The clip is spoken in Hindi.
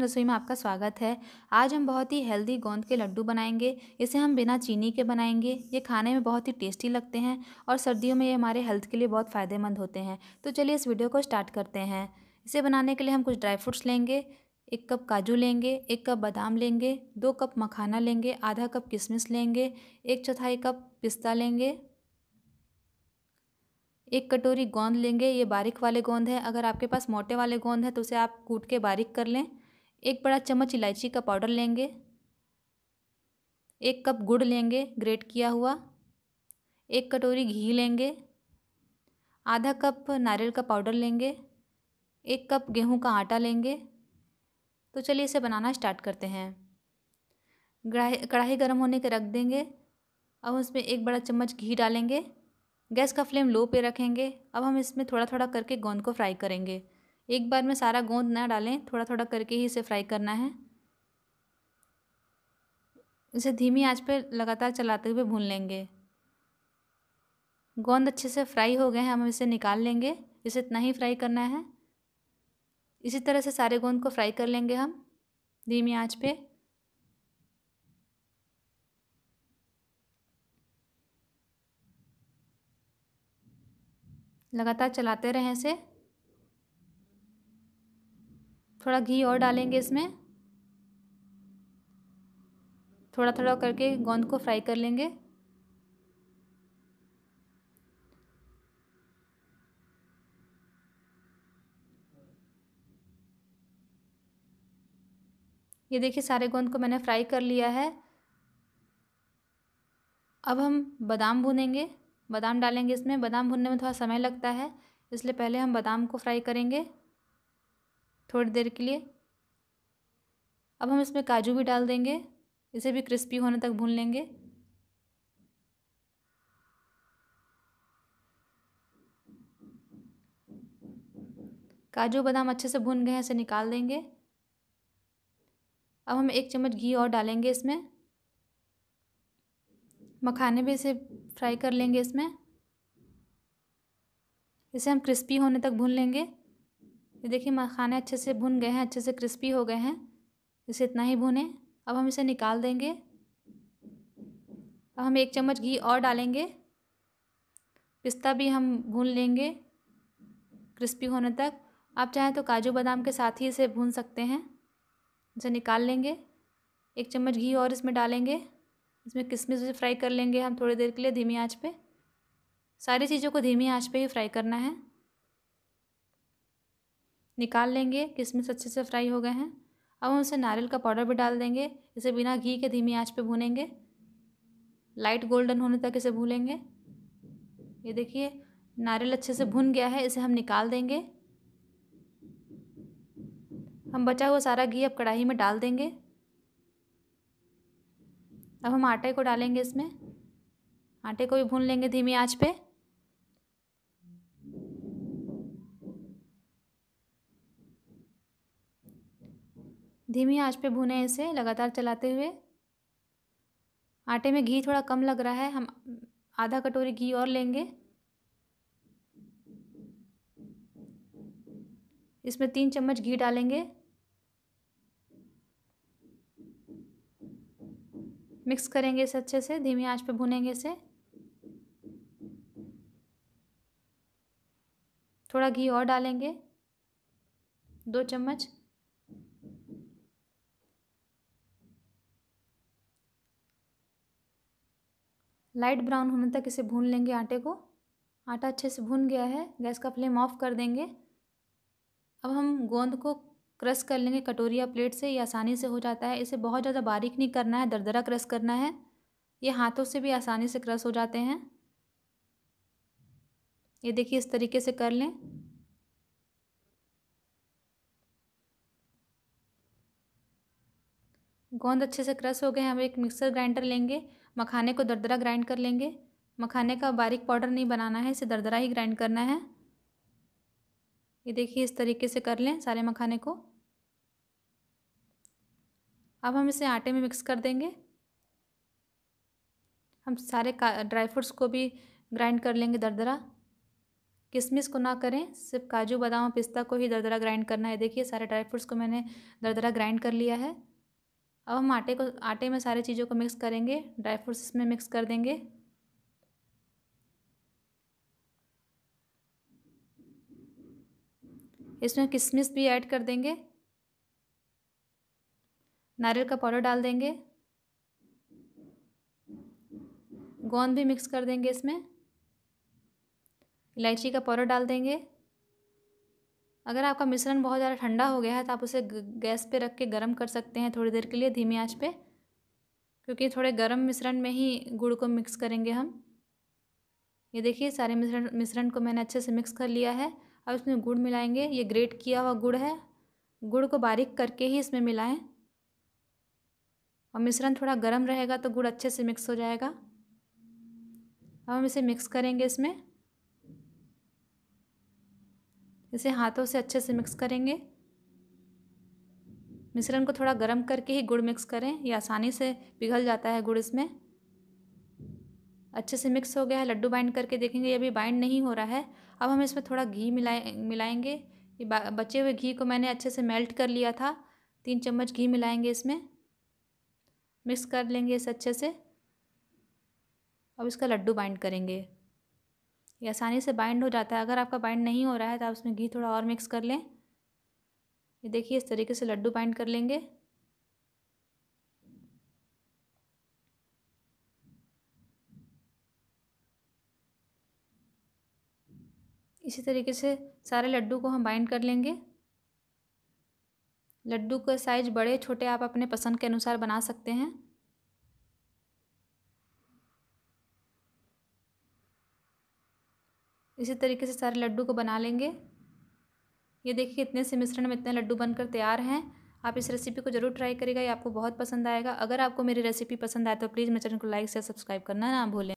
रसोई में आपका स्वागत है आज हम बहुत ही हेल्दी गोंद के लड्डू बनाएंगे इसे हम बिना चीनी के बनाएंगे ये खाने में बहुत ही टेस्टी लगते हैं और सर्दियों में ये हमारे हेल्थ के लिए बहुत फ़ायदेमंद होते हैं तो चलिए इस वीडियो को स्टार्ट करते हैं इसे बनाने के लिए हम कुछ ड्राई फ्रूट्स लेंगे एक कप काजू लेंगे एक कप बादाम लेंगे दो कप मखाना लेंगे आधा कप किशमिश लेंगे एक चौथाई कप पिस्ता लेंगे एक कटोरी गोंद लेंगे ये बारीक वाले गोंद हैं अगर आपके पास मोटे वाले गोंद हैं तो उसे आप कूट के बारीक कर लें एक बड़ा चम्मच इलायची का पाउडर लेंगे एक कप गुड़ लेंगे ग्रेट किया हुआ एक कटोरी घी लेंगे आधा कप नारियल का पाउडर लेंगे एक कप गेहूं का आटा लेंगे तो चलिए इसे बनाना स्टार्ट करते हैं कढ़ाई गर्म होने के रख देंगे अब उसमें एक बड़ा चम्मच घी डालेंगे गैस का फ्लेम लो पे रखेंगे अब हम इसमें थोड़ा थोड़ा करके गोंद को फ्राई करेंगे एक बार में सारा गोंद ना डालें थोड़ा थोड़ा करके ही इसे फ्राई करना है इसे धीमी आंच पर लगातार चलाते हुए भून लेंगे गोंद अच्छे से फ्राई हो गए हैं हम इसे निकाल लेंगे इसे इतना ही फ्राई करना है इसी तरह से सारे गोंद को फ्राई कर लेंगे हम धीमी आंच पे लगातार चलाते रहें इसे थोड़ा घी और डालेंगे इसमें थोड़ा थोड़ा करके गोंद को फ्राई कर लेंगे ये देखिए सारे गोंद को मैंने फ्राई कर लिया है अब हम बादाम भूनेंगे बादाम डालेंगे इसमें बादाम भूनने में थोड़ा समय लगता है इसलिए पहले हम बादाम को फ्राई करेंगे थोड़ी देर के लिए अब हम इसमें काजू भी डाल देंगे इसे भी क्रिस्पी होने तक भून लेंगे काजू बादाम अच्छे से भून गए हैं इसे निकाल देंगे अब हम एक चम्मच घी और डालेंगे इसमें मखाने भी इसे फ्राई कर लेंगे इसमें इसे हम क्रिस्पी होने तक भून लेंगे ये देखिए मखाने अच्छे से भुन गए हैं अच्छे से क्रिस्पी हो गए हैं इसे इतना ही भुने अब हम इसे निकाल देंगे अब हम एक चम्मच घी और डालेंगे पिस्ता भी हम भून लेंगे क्रिस्पी होने तक आप चाहें तो काजू बादाम के साथ ही इसे भून सकते हैं इसे निकाल लेंगे एक चम्मच घी और इसमें डालेंगे इसमें किशमिश भी फ्राई कर लेंगे हम थोड़ी देर के लिए धीमी आंच पे सारी चीज़ों को धीमी आंच पे ही फ्राई करना है निकाल लेंगे से अच्छे से फ्राई हो गए हैं अब हम इसे नारियल का पाउडर भी डाल देंगे इसे बिना घी के धीमी आंच पे भूनेंगे लाइट गोल्डन होने तक इसे भूनेंगे ये देखिए नारियल अच्छे से भुन गया है इसे हम निकाल देंगे हम बचा हुआ सारा घी अब कढ़ाई में डाल देंगे अब हम आटे को डालेंगे इसमें आटे को भी भून लेंगे धीमी आंच पे धीमी आंच पे भुने इसे लगातार चलाते हुए आटे में घी थोड़ा कम लग रहा है हम आधा कटोरी घी और लेंगे इसमें तीन चम्मच घी डालेंगे मिक्स करेंगे इसे अच्छे से धीमी आंच पे भुनेंगे इसे थोड़ा घी और डालेंगे दो चम्मच लाइट ब्राउन होने तक इसे भून लेंगे आटे को आटा अच्छे से भून गया है गैस का फ्लेम ऑफ कर देंगे अब हम गोंद को क्रश कर लेंगे कटोरिया प्लेट से ये आसानी से हो जाता है इसे बहुत ज़्यादा बारीक नहीं करना है दरदरा क्रश करना है ये हाथों से भी आसानी से क्रश हो जाते हैं ये देखिए इस तरीके से कर लें गोंद अच्छे से क्रश हो गए हैं हम एक मिक्सर ग्राइंडर लेंगे मखाने को दरदरा ग्राइंड कर लेंगे मखाने का बारीक पाउडर नहीं बनाना है इसे दरदरा ही ग्राइंड करना है ये देखिए इस तरीके से कर लें सारे मखाने को अब हम इसे आटे में मिक्स कर देंगे हम सारे ड्राई फ्रूट्स को भी ग्राइंड कर लेंगे दरदरा किशमिश को ना करें सिर्फ काजू बादाम और पिस्ता को ही दरदरा ग्राइंड करना है देखिए सारे ड्राई फ्रूट्स को मैंने दरदरा ग्राइंड कर लिया है अब हम आटे को आटे में सारे चीज़ों को मिक्स करेंगे ड्राई फ्रूट्स इसमें मिक्स कर देंगे इसमें किशमिश भी ऐड कर देंगे नारियल का पाउडर डाल देंगे गोंद भी मिक्स कर देंगे इसमें इलायची का पाउडर डाल देंगे अगर आपका मिश्रण बहुत ज़्यादा ठंडा हो गया है तो आप उसे गैस पे रख के गर्म कर सकते हैं थोड़ी देर के लिए धीमी आंच पे क्योंकि थोड़े गर्म मिश्रण में ही गुड़ को मिक्स करेंगे हम ये देखिए सारे मिश्रण मिश्रण को मैंने अच्छे से मिक्स कर लिया है अब इसमें गुड़ मिलाएंगे ये ग्रेट किया हुआ गुड़ है गुड़ को बारीक करके ही इसमें मिलाएँ और मिश्रण थोड़ा गर्म रहेगा तो गुड़ अच्छे से मिक्स हो जाएगा अब हम इसे मिक्स करेंगे इसमें इसे हाथों से अच्छे से मिक्स करेंगे मिश्रण को थोड़ा गर्म करके ही गुड़ मिक्स करें ये आसानी से पिघल जाता है गुड़ इसमें अच्छे से मिक्स हो गया है लड्डू बाइंड करके देखेंगे ये अभी बाइंड नहीं हो रहा है अब हम इसमें थोड़ा घी मिलाए मिलाएंगे ये बचे हुए घी को मैंने अच्छे से मेल्ट कर लिया था तीन चम्मच घी मिलाएंगे इसमें मिक्स कर लेंगे इसे अच्छे से अब इसका लड्डू बाइंड करेंगे ये आसानी से बाइंड हो जाता है अगर आपका बाइंड नहीं हो रहा है तो आप उसमें घी थोड़ा और मिक्स कर लें ये देखिए इस तरीके से लड्डू बाइंड कर लेंगे इसी तरीके से सारे लड्डू को हम बाइंड कर लेंगे लड्डू का साइज़ बड़े छोटे आप अपने पसंद के अनुसार बना सकते हैं इसी तरीके से सारे लड्डू को बना लेंगे ये देखिए इतने से मिश्रण में इतने लड्डू बनकर तैयार हैं आप इस रेसिपी को जरूर ट्राई करिएगा ये आपको बहुत पसंद आएगा अगर आपको मेरी रेसिपी पसंद आए तो प्लीज़ मेरे चैनल को लाइक से सब्सक्राइब करना ना भूलें